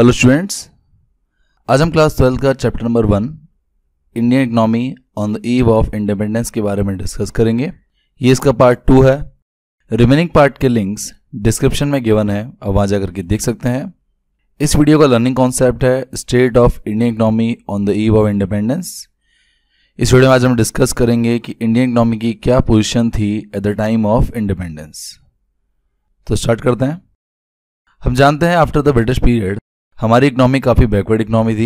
Hello students आज हम class twelfth का chapter number one Indian economy on the eve of independence के बारे में डिस्कस करेंगे ये इसका पार्ट टू है रिमेनिंग पार्ट के लिंक्स डिस्क्रिप्शन में गिवन है आप वहाँ जाकर के देख सकते हैं इस वीडियो का लर्निंग कॉन्सेप्ट है state of Indian economy on the eve of independence इस वीडियो में आज हम डिस्कस करेंगे कि इंडियन इकनॉमी की क्या पोजिशन थी at the time of independence तो स्टार्ट करते हैं हम जानते हैं आफ्टर द ब्रिटिश पीरियड हमारी इकनॉमी काफ़ी बैकवर्ड इकनॉमी थी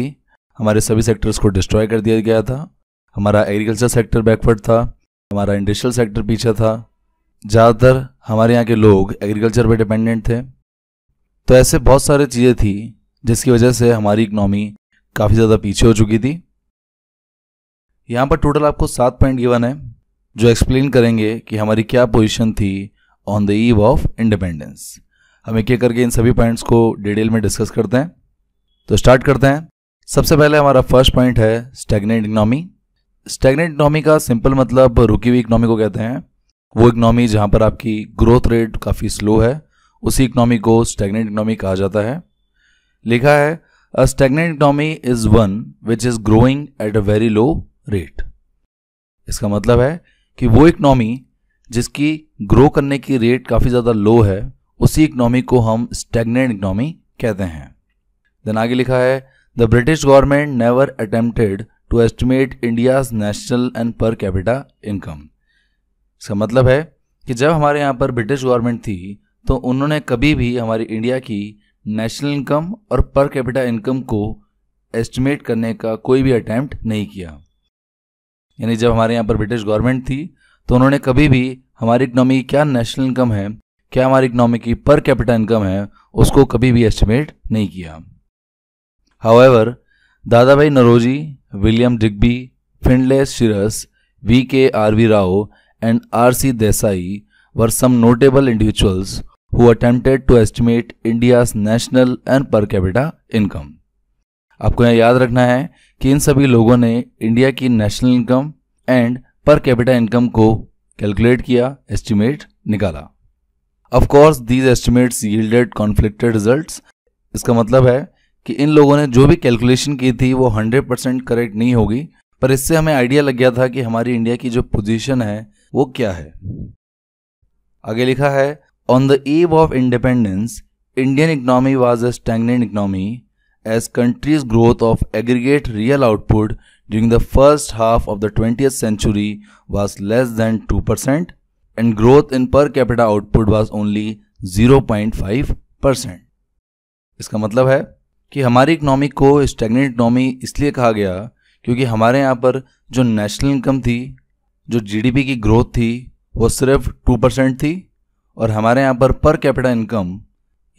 हमारे सभी सेक्टर्स को डिस्ट्रॉय कर दिया गया था हमारा एग्रीकल्चर सेक्टर बैकवर्ड था हमारा इंडस्ट्रियल सेक्टर पीछे था ज़्यादातर हमारे यहाँ के लोग एग्रीकल्चर पर डिपेंडेंट थे तो ऐसे बहुत सारी चीज़ें थी जिसकी वजह से हमारी इकनॉमी काफ़ी ज़्यादा पीछे हो चुकी थी यहाँ पर टोटल आपको सात पॉइंट गिवन है जो एक्सप्लेन करेंगे कि हमारी क्या पोजीशन थी on the eve of independence हम एक एक करके इन सभी पॉइंट्स को डिटेल में डिस्कस करते हैं तो स्टार्ट करते हैं सबसे पहले हमारा फर्स्ट पॉइंट है स्टेगनेंट इकनॉमी स्टेगनेंट इकनॉमी का सिंपल मतलब रुकी हुई इकनॉमी को कहते हैं वो इकनॉमी जहाँ पर आपकी ग्रोथ रेट काफ़ी स्लो है उसी इकनॉमी को स्टेगनेंट इकनॉमी कहा जाता है लिखा है a stagnant economy is one which is growing at a very low rate इसका मतलब है कि वो इकनॉमी जिसकी ग्रो करने की रेट काफ़ी ज़्यादा लो है उसी इकनॉमी को हम स्टेगनेंट इकनॉमी कहते हैं देन आगे लिखा है the British government never attempted to estimate India's national and per capita income इसका मतलब है कि जब हमारे यहाँ पर ब्रिटिश गवर्नमेंट थी तो उन्होंने कभी भी हमारी इंडिया की नेशनल इनकम और पर कैपिटा इनकम को एस्टिमेट करने का कोई भी अटैम्प्ट नहीं किया यानी जब हमारे यहाँ पर ब्रिटिश गवर्नमेंट थी तो उन्होंने कभी भी हमारी इकनॉमी की क्या नेशनल इनकम है क्या हमारी इकनॉमी की पर कैपिटा इनकम है उसको कभी भी एस्टिमेट नहीं किया however Dadabhai Naoroji William Digby Findlay Shirras V K R V Rao and R C Desai were some notable individuals who attempted to estimate India's national and per capita income आपको यह याद रखना है कि इन सभी लोगों ने इंडिया की national income and per capita income को कैलकुलेट किया एस्टिमेट निकाला of these estimates yielded conflicted result इसका मतलब है कि इन लोगों ने जो भी कैलकुलेशन की थी वो 100% करेक्ट नहीं होगी पर इससे हमें आइडिया लग गया था कि हमारी इंडिया की जो पोजीशन है वो क्या है आगे लिखा है on the eve of independence Indian economy was a stagnant economy as country's growth of aggregate real output of the twenty century was less than two percent and growth in per growth output was only zero point five percent इसका मतलब है कि हमारी economy को stagnant economy इसलिए कहा गया क्योंकि हमारे यहाँ पर जो नेशनल इनकम थी जो जीडीपी की ग्रोथ थी वो सिर्फ टू परसेंट थी और हमारे यहाँ पर पर कैपिटा इनकम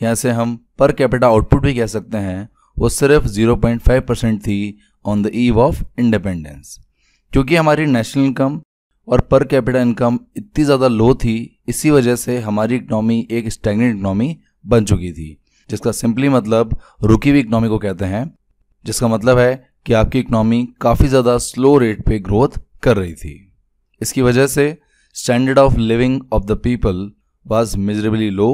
यहाँ से हम पर कैपिटा आउटपुट भी कह सकते हैं वो सिर्फ 0.5 परसेंट थी on the eve of independence क्योंकि हमारी नेशनल इनकम और पर कैपिटा इनकम इतनी ज़्यादा लो थी इसी वजह से हमारी इकनॉमी एक स्टैगनेंट इकनॉमी बन चुकी थी जिसका सिंपली मतलब रुकी हुई इकनॉमी को कहते हैं जिसका मतलब है कि आपकी इकोनॉमी काफ़ी ज़्यादा स्लो रेट पे ग्रोथ कर रही थी इसकी वजह से standard of living of the people was miserably low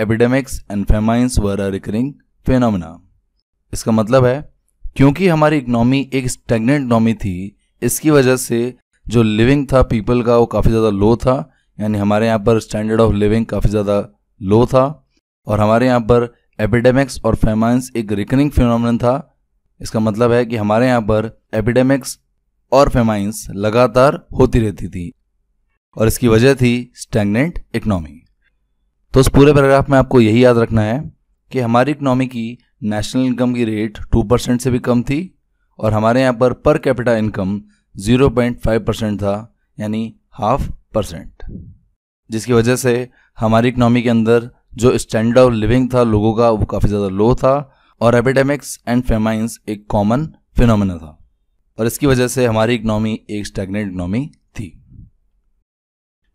epidemics and famines were are recurring phenomena इसका मतलब है क्योंकि हमारी इकोनॉमी एक स्टेगनेंट इकनॉमी थी इसकी वजह से जो लिविंग था पीपल का वो काफ़ी ज़्यादा लो था यानी हमारे यहाँ पर स्टैंडर्ड ऑफ लिविंग काफ़ी ज़्यादा लो था और हमारे यहाँ पर एपिडेमिक्स और फेमाइंस एक रिकनिंग फिनोमिन था इसका मतलब है कि हमारे यहाँ पर एपिडेमिक्स और फेमाइंस लगातार होती रहती थी और इसकी वजह थी स्टैगनेंट इकनॉमी तो उस पूरे पैराग्राफ में आपको यही याद रखना है कि हमारी इकनॉमी की नेशनल इनकम की रेट टू परसेंट से भी कम थी और हमारे यहाँ पर per capita income zero point five percent था यानी हाफ परसेंट जिसकी वजह से हमारी इकनॉमी के अंदर जो स्टैंडर्ड ऑफ लिविंग था लोगों का वो काफ़ी ज़्यादा लो था और एपिडेमिक्स एंड फेमाइंस एक कॉमन फिनोमेना था और इसकी वजह से हमारी इकनॉमी एक स्टेगनेंट इकनॉमी थी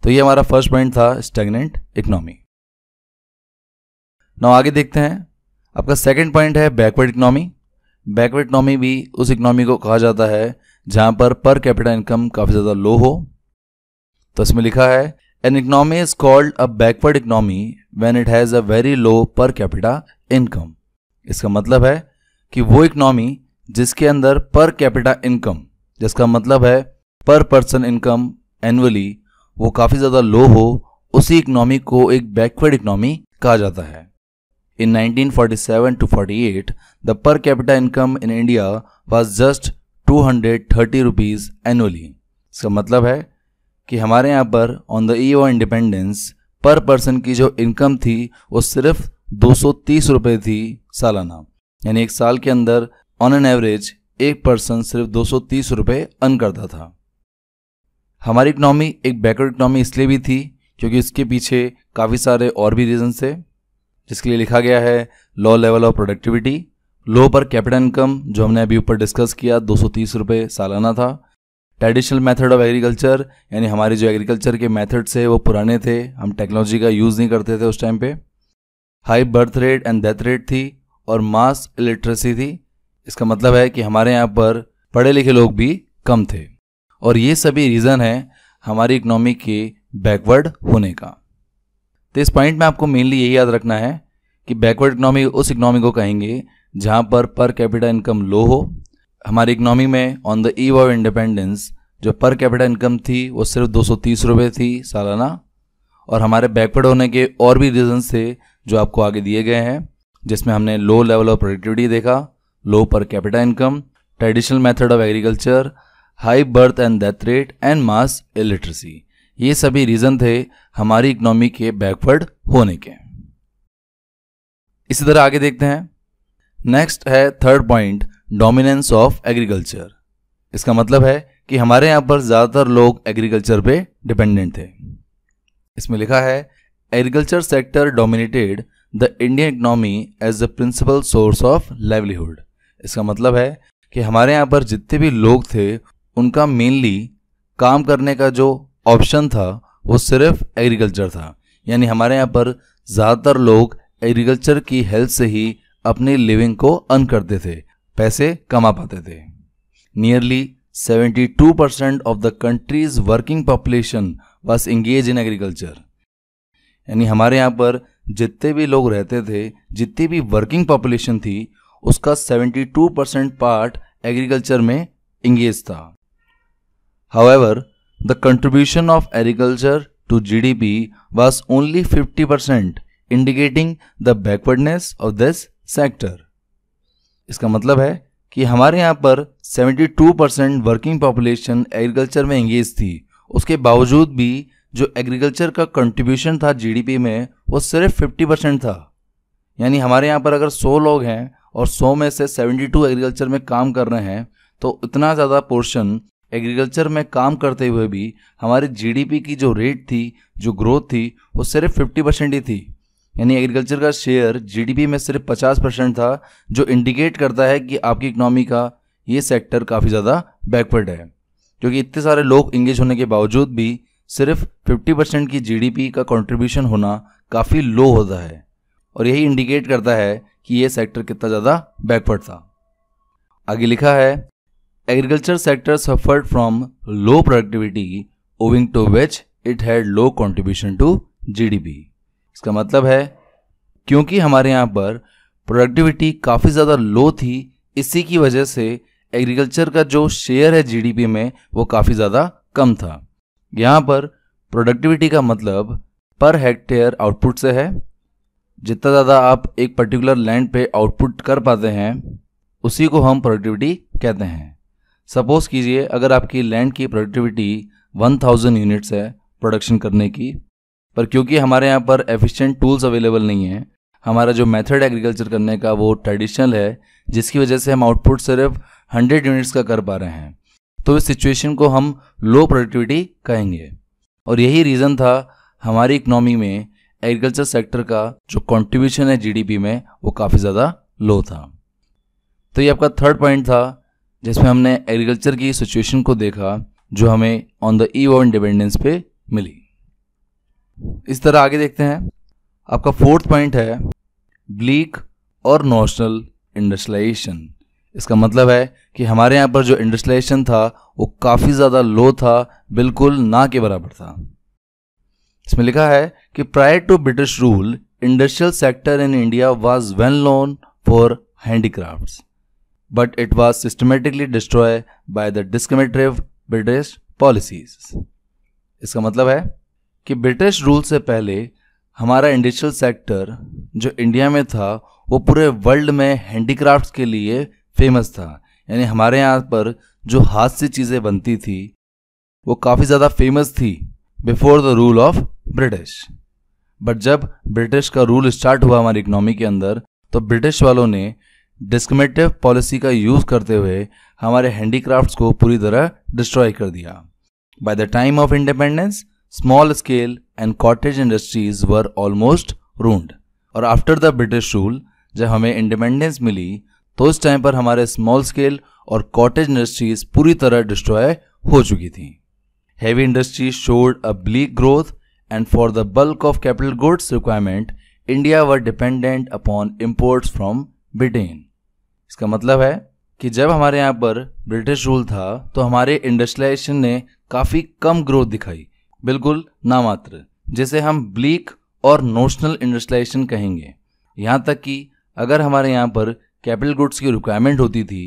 तो ये हमारा फर्स्ट पॉइंट था स्टेगनेंट इकनॉमी नाउ आगे देखते हैं आपका सेकंड पॉइंट है बैकवर्ड इकनॉमी बैकवर्ड इकनॉमी भी उस इकनॉमी को कहा जाता है जहां पर पर कैपिटल इनकम काफ़ी ज़्यादा लो हो तो इसमें लिखा है An economy is called a backward economy when it has a very low per capita income. इसका मतलब है कि वो इकोनॉमी जिसके अंदर पर कैपिटा इनकम जिसका मतलब है पर पर्सन इनकम एनुअली वो काफ़ी ज़्यादा लो हो उसी इकोनॉमी को एक बैकवर्ड इकोनॉमी कहा जाता है in 1947 to 48 the per capita income in India was just 230 rupees annually इसका मतलब है कि हमारे यहाँ पर on the eve of independence per person की जो इनकम थी वो सिर्फ दो सौ थी सालाना यानी एक साल के अंदर ऑन एन एवरेज एक पर्सन सिर्फ दो सौ अर्न करता था हमारी इकनॉमी एक बैकवर्ड इकनॉमी इसलिए भी थी क्योंकि इसके पीछे काफ़ी सारे और भी रीजन थे जिसके लिए लिखा गया है low level of productivity low per capital income जो हमने अभी ऊपर डिस्कस किया दो सौ सालाना था ट्रेडिशनल मेथड ऑफ एग्रीकल्चर यानी हमारे जो एग्रीकल्चर के मेथड्स है वो पुराने थे हम टेक्नोलॉजी का यूज़ नहीं करते थे उस टाइम पे high birth rate and death rate थी और मास इलिटरेसी थी इसका मतलब है कि हमारे यहाँ पर पढ़े लिखे लोग भी कम थे और ये सभी रीज़न है हमारी इकनॉमी के बैकवर्ड होने का तो इस पॉइंट में आपको मेनली यही याद रखना है कि बैकवर्ड इकनॉमी उस इकनॉमी को कहेंगे जहाँ पर पर कैपिटल इनकम लो हो हमारी इकोनॉमी में on the eve of independence जो पर कैपिटल इनकम थी वो सिर्फ दो सौ थी सालाना और हमारे बैकवर्ड होने के और भी रीजन थे जो आपको आगे दिए गए हैं जिसमें हमने लो लेवल ऑफ प्रोडक्टिविटी देखा low per capital income traditional method of agriculture high birth and death rate and mass illiteracy ये सभी रीज़न थे हमारी इकोनॉमी के बैकवर्ड होने के इसी तरह आगे देखते हैं नेक्स्ट है third point dominance of agriculture इसका मतलब है कि हमारे यहाँ पर ज़्यादातर लोग एग्रीकल्चर पे डिपेंडेंट थे इसमें लिखा है agriculture sector dominated the Indian economy as the principal source of livelihood इसका मतलब है कि हमारे यहाँ पर जितने भी लोग थे उनका मेनली काम करने का जो ऑप्शन था वो सिर्फ एग्रीकल्चर था यानी हमारे यहाँ पर ज़्यादातर लोग एग्रीकल्चर की हेल्प से ही अपनी लिविंग को अर्न करते थे पैसे कमा पाते थे nearly 72 percent of the country's working population was engage in agriculture यानी हमारे यहाँ पर जितने भी लोग रहते थे जितनी भी वर्किंग पॉपुलेशन थी उसका 72 परसेंट पार्ट एग्रीकल्चर में इंगेज था however the contribution of agriculture to G D P was only fifty percent indicating the backwardness of this sector इसका मतलब है कि हमारे यहाँ पर 72 परसेंट वर्किंग पॉपुलेशन एग्रीकल्चर में एंगेज थी उसके बावजूद भी जो एग्रीकल्चर का कंट्रीब्यूशन था जीडीपी में वो सिर्फ 50 परसेंट था यानी हमारे यहाँ पर अगर 100 लोग हैं और 100 में से 72 एग्रीकल्चर में काम कर रहे हैं तो इतना ज़्यादा पोर्शन एग्रीकल्चर में काम करते हुए भी हमारी जीडीपी की जो रेट थी जो ग्रोथ थी वो सिर्फ 50 परसेंट ही थी यानी एग्रीकल्चर का शेयर जीडीपी में सिर्फ पचास परसेंट था जो इंडिकेट करता है कि आपकी इकनॉमी का ये सेक्टर काफ़ी ज़्यादा बैकवर्ड है क्योंकि इतने सारे लोग इंगेज होने के बावजूद भी सिर्फ फिफ्टी परसेंट की जीडीपी का कंट्रीब्यूशन होना काफ़ी लो होता है और यही इंडिकेट करता है कि ये सेक्टर कितना ज़्यादा बैकवर्ड था आगे लिखा है agriculture sector suffered from low productivity owing to which it had low contribution to P इसका मतलब है क्योंकि हमारे यहाँ पर प्रोडक्टिविटी काफ़ी ज़्यादा लो थी इसी की वजह से एग्रीकल्चर का जो शेयर है जीडीपी में वो काफ़ी ज़्यादा कम था यहाँ पर प्रोडक्टिविटी का मतलब पर हेक्टेयर आउटपुट से है जितना ज़्यादा आप एक पर्टिकुलर लैंड पे आउटपुट कर पाते हैं उसी को हम प्रोडक्टिविटी कहते हैं सपोज़ कीजिए अगर आपकी लैंड की प्रोडक्टिविटी 1000 यूनिट्स है प्रोडक्शन करने की पर क्योंकि हमारे यहाँ पर एफिशिएंट टूल्स अवेलेबल नहीं है हमारा जो मेथड एग्रीकल्चर करने का वो ट्रेडिशनल है जिसकी वजह से हम आउटपुट सिर्फ हंड्रेड यूनिट्स का कर पा रहे हैं तो इस सिचुएशन को हम लो प्रोडक्टिविटी कहेंगे और यही रीज़न था हमारी इकनॉमी में एग्रीकल्चर सेक्टर का जो कंट्रीब्यूशन है जीडीपी में वो काफ़ी ज़्यादा लो था तो ये आपका थर्ड पॉइंट था जिसमें हमने एग्रीकल्चर की सिचुएशन को देखा जो हमें on the eve of independence पे मिली इस तरह आगे देखते हैं आपका फोर्थ पॉइंट है ब्लीक और नोशनल इंडस्ट्रियलाइजेशन इसका मतलब है कि हमारे यहाँ पर जो इंडस्ट्रियलाइजेशन था वो काफ़ी ज़्यादा लो था बिल्कुल ना के बराबर था इसमें लिखा है कि prior to British rule industrial sector in India was well known for handicraft but it was systematically destroy by the discriminative British policies इसका मतलब है कि ब्रिटिश रूल से पहले हमारा इंडस्ट्रियल सेक्टर जो इंडिया में था वो पूरे वर्ल्ड में हैंडीक्राफ्ट्स के लिए फेमस था यानी हमारे यहाँ पर जो हाथ से चीज़ें बनती थी वो काफ़ी ज़्यादा फेमस थी before the rule of British but जब ब्रिटिश का रूल स्टार्ट हुआ हमारी इकनॉमी के अंदर तो ब्रिटिश वालों ने डिस्क्रिमेटिव पॉलिसी का यूज़ करते हुए हमारे हैंडीक्राफ्ट्स को पूरी तरह डिस्ट्रॉय कर दिया by the time of independence small scale and cottage industries were almost ruined. और आफ्टर द ब्रिटिश रूल जब हमें इंडिपेंडेंस मिली तो उस टाइम पर हमारे स्मॉल स्केल और कॉटेज इंडस्ट्रीज पूरी तरह डिस्ट्रॉय हो चुकी थी heavy industries showed a bleak growth and for the bulk of capital goods requirement India were dependent upon import from Britain इसका मतलब है कि जब हमारे यहाँ पर ब्रिटिश रूल था तो हमारे इंडस्ट्रियलाइजेशन ने काफ़ी कम ग्रोथ दिखाई बिल्कुल नामात्र जिसे हम ब्लीक और नोशनल इंडस्ट्रियलाइजेशन कहेंगे यहाँ तक कि अगर हमारे यहाँ पर कैपिटल गुड्स की रिक्वायरमेंट होती थी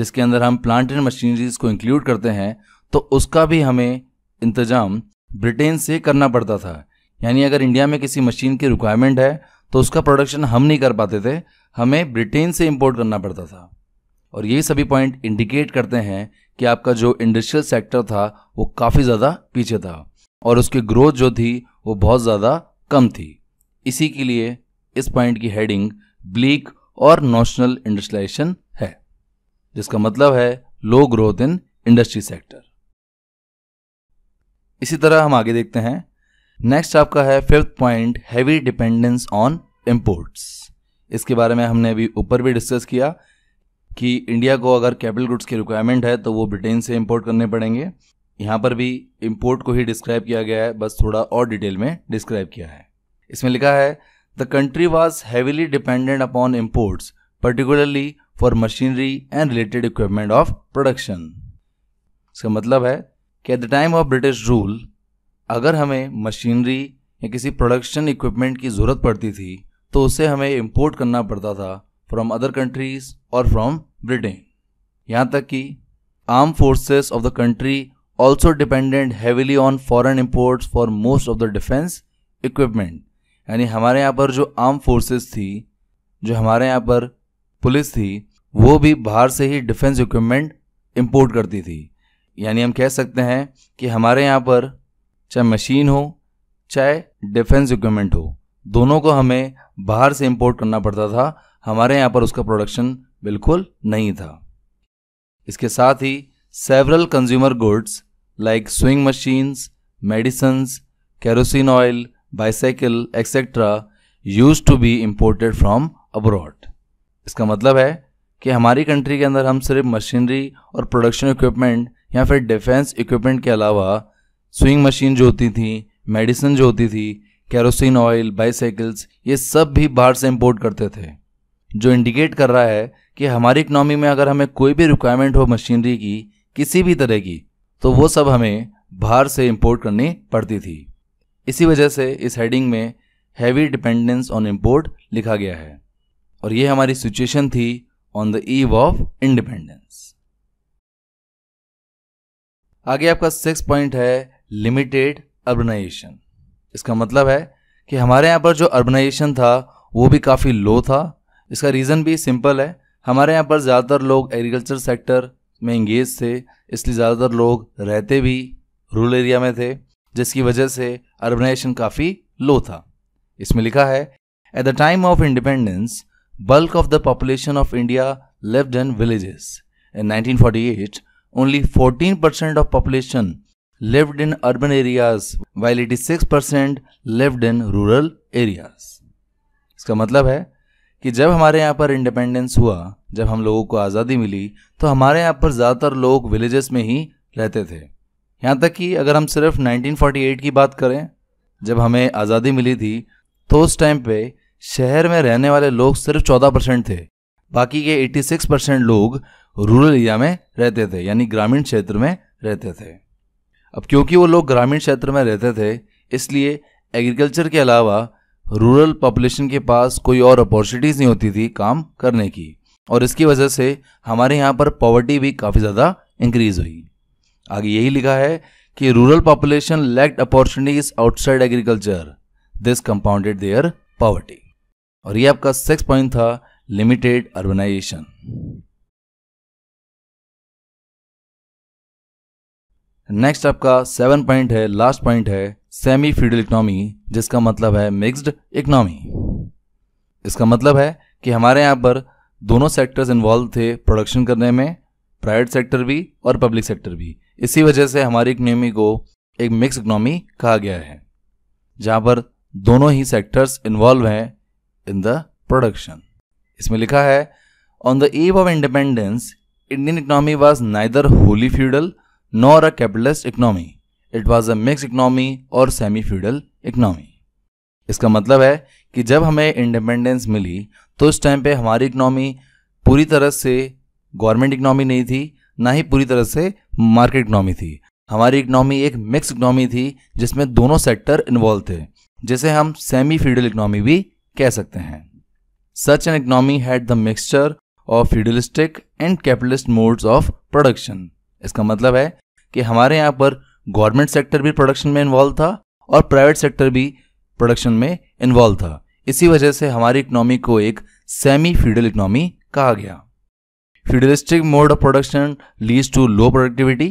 जिसके अंदर हम प्लांट एंड मशीनरीज को इंक्लूड करते हैं तो उसका भी हमें इंतजाम ब्रिटेन से करना पड़ता था यानी अगर इंडिया में किसी मशीन की रिक्वायरमेंट है तो उसका प्रोडक्शन हम नहीं कर पाते थे हमें ब्रिटेन से इम्पोर्ट करना पड़ता था और ये सभी पॉइंट इंडिकेट करते हैं कि आपका जो इंडस्ट्रियल सेक्टर था वो काफ़ी ज़्यादा पीछे था और उसकी ग्रोथ जो थी वो बहुत ज़्यादा कम थी इसी के लिए इस पॉइंट की हेडिंग ब्लीक और नोशनल इंडस्ट्रियलाइजेशन है जिसका मतलब है low growth in industry sector इसी तरह हम आगे देखते हैं नेक्स्ट आपका है fifth point heavy dependence on imports इसके बारे में हमने अभी ऊपर भी डिस्कस किया कि इंडिया को अगर कैपिटल गुड्स की रिक्वायरमेंट है तो वो ब्रिटेन से इम्पोर्ट करने पड़ेंगे यहाँ पर भी इम्पोर्ट को ही डिस्क्राइब किया गया है बस थोड़ा और डिटेल में डिस्क्राइब किया है इसमें लिखा है the country was heavily dependent upon imports particularly for machinery and related equipment of production इसका मतलब है कि at the time of British rule अगर हमें मशीनरी या किसी प्रोडक्शन इक्विपमेंट की ज़रूरत पड़ती थी तो उसे हमें इम्पोर्ट करना पड़ता था फ्रॉम अदर कंट्रीज और फ्रॉम ब्रिटेन यहाँ तक कि arm forces of the country also dependent heavily on foreign imports for most of the defense equipment यानी हमारे यहाँ पर जो आर्म फोर्सेस थी जो हमारे यहाँ पर पुलिस थी वो भी बाहर से ही डिफेंस इक्विपमेंट इंपोर्ट करती थी यानी हम कह सकते हैं कि हमारे यहाँ पर चाहे मशीन हो चाहे डिफेंस इक्विपमेंट हो दोनों को हमें बाहर से इंपोर्ट करना पड़ता था हमारे यहाँ पर उसका प्रोडक्शन बिल्कुल नहीं था इसके साथ ही several consumer goods like sewing machines medicines kerosene oil bicycle etcetera use to be imported from abroad इसका मतलब है कि हमारी कंट्री के अंदर हम सिर्फ मशीनरी और प्रोडक्शन इक्विपमेंट या फिर डिफेंस इक्विपमेंट के अलावा स्विंग मशीन जो होती थी मेडिसिन जो होती थी कैरोसिन ऑयल बाईसाइकिल्स ये सब भी बाहर से इम्पोर्ट करते थे जो इंडिकेट कर रहा है कि हमारी इकनॉमी में अगर हमें कोई भी रिक्वायरमेंट हो मशीनरी की किसी भी तरह की तो वो सब हमें बाहर से इम्पोर्ट करनी पड़ती थी इसी वजह से इस हेडिंग में हैवी डिपेंडेंस ऑन इम्पोर्ट लिखा गया है और ये हमारी सिचुएशन थी on the eve of independence आगे आपका सिक्स पॉइंट है लिमिटेड अर्बनाइजेशन इसका मतलब है कि हमारे यहाँ पर जो अर्बनाइजेशन था वो भी काफ़ी लो था इसका रीज़न भी सिंपल है हमारे यहाँ पर ज़्यादातर लोग एग्रीकल्चर सेक्टर में इंगेज थे इसलिए ज़्यादातर लोग रहते भी रूरल एरिया में थे जिसकी वजह से अर्बनाइजेशन काफ़ी लो था इसमें लिखा है at the time of independence bulk of the population of India lived in villages in 1948 only 14 percent of population lived in urban areas while 86 percent lived in rural areas इसका मतलब है कि जब हमारे यहाँ पर इंडिपेंडेंस हुआ जब हम लोगों को आज़ादी मिली तो हमारे यहाँ पर ज़्यादातर लोग विलेजेस में ही रहते थे यहाँ तक कि अगर हम सिर्फ 1948 की बात करें जब हमें आज़ादी मिली थी तो उस टाइम पे शहर में रहने वाले लोग सिर्फ 14 परसेंट थे बाकी के 86 परसेंट लोग रूरल एरिया में रहते थे यानी ग्रामीण क्षेत्र में रहते थे अब क्योंकि वो लोग ग्रामीण क्षेत्र में रहते थे इसलिए एग्रीकल्चर के अलावा रूरल पॉपुलेशन के पास कोई और अपॉर्चुनिटीज़ नहीं होती थी काम करने की और इसकी वजह से हमारे यहाँ पर पॉवर्टी भी काफ़ी ज़्यादा इंक्रीज हुई आगे यही लिखा है कि rural population lacked opportunities outside agriculture this compounded their poverty और ये आपका सिक्स पॉइंट था लिमिटेड अर्बनाइजेशन नेक्स्ट आपका सेवन पॉइंट है लास्ट पॉइंट है सेमी फ्यूडल इकोनॉमी जिसका मतलब है मिक्स्ड इकोनॉमी इसका मतलब है कि हमारे यहाँ पर दोनों सेक्टर्स इन्वॉल्व थे प्रोडक्शन करने में प्राइवेट सेक्टर भी और पब्लिक सेक्टर भी इसी वजह से हमारी इकोनॉमी को एक मिक्स इकोनॉमी कहा गया है जहाँ पर दोनों ही सेक्टर्स इन्वॉल्व हैं इन द प्रोडक्शन इसमें लिखा है on the eve of independence Indian economy was neither wholly feudal nor a capitalist economy it was a mix economy और सेमी फ्यूडल इकनॉमी इसका मतलब है कि जब हमें इंडिपेंडेंस मिली तो उस टाइम पे हमारी इकनॉमी पूरी तरह से गवर्नमेंट इकनॉमी नहीं थी ना ही पूरी तरह से मार्केट इकनॉमी थी हमारी इकनॉमी एक मिक्स इकनॉमी थी जिसमें दोनों सेक्टर इन्वॉल्व थे जिसे हम सेमी फ्यूडल इकनॉमी भी कह सकते हैं such an economy had the mixture of feudalistic and capitalist modes of production इसका मतलब है कि हमारे यहाँ पर गवर्नमेंट सेक्टर भी प्रोडक्शन में इन्वॉल्व था और प्राइवेट सेक्टर भी प्रोडक्शन में इन्वॉल्व था इसी वजह से हमारी इकोनॉमी को एक सेमी फ्यूडल इकोनॉमी कहा गया feudalistic mode of production leads to low productivity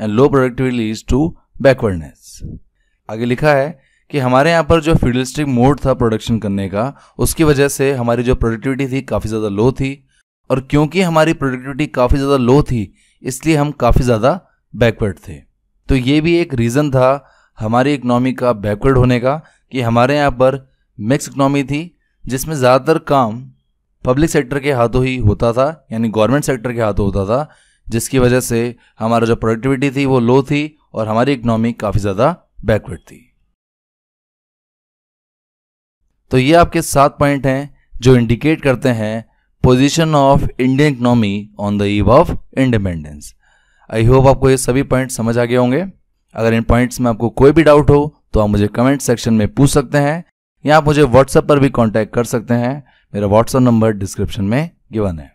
and low productivity leads to backwardness आगे लिखा है कि हमारे यहाँ पर जो फ्यूडलिस्टिक मोड था प्रोडक्शन करने का उसकी वजह से हमारी जो प्रोडक्टिविटी थी काफ़ी ज़्यादा लो थी और क्योंकि हमारी प्रोडक्टिविटी काफ़ी ज़्यादा लो थी इसलिए हम काफ़ी ज़्यादा बैकवर्ड थे तो ये भी एक रीज़न था हमारी इकनॉमी का बैकवर्ड होने का कि हमारे यहाँ पर मिक्स इकनॉमी थी जिसमें ज़्यादातर काम पब्लिक सेक्टर के हाथों ही होता था यानी गवर्नमेंट सेक्टर के हाथों होता था जिसकी वजह से हमारा जो प्रोडक्टिविटी थी वो लो थी और हमारी इकनॉमी काफ़ी ज़्यादा बैकवर्ड थी तो ये आपके सात पॉइंट हैं जो इंडिकेट करते हैं position of Indian economy on the eve of independence I hope आपको ये सभी पॉइंट समझ आ गए होंगे अगर इन पॉइंट्स में आपको कोई भी डाउट हो तो आप मुझे कमेंट सेक्शन में पूछ सकते हैं या आप मुझे व्हाट्सएप पर भी कॉन्टैक्ट कर सकते हैं मेरा व्हाट्सएप नंबर डिस्क्रिप्शन में गिवन है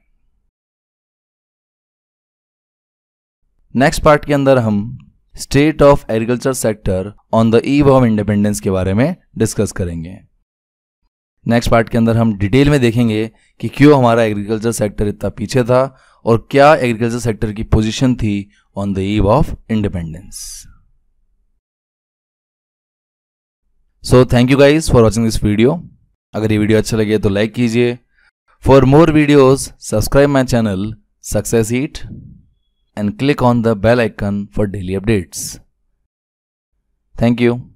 नेक्स्ट पार्ट के अंदर हम state of agriculture sector on the eve of independence के बारे में डिस्कस करेंगे नेक्स्ट पार्ट के अंदर हम डिटेल में देखेंगे कि क्यों हमारा एग्रीकल्चर सेक्टर इतना पीछे था और क्या एग्रीकल्चर सेक्टर की पोजीशन थी on the eve of independence so thank you guys for watching this video अगर ये वीडियो अच्छा लगे तो लाइक कीजिए for more videos subscribe my channel success eat and click on the bell icon for daily updates thank you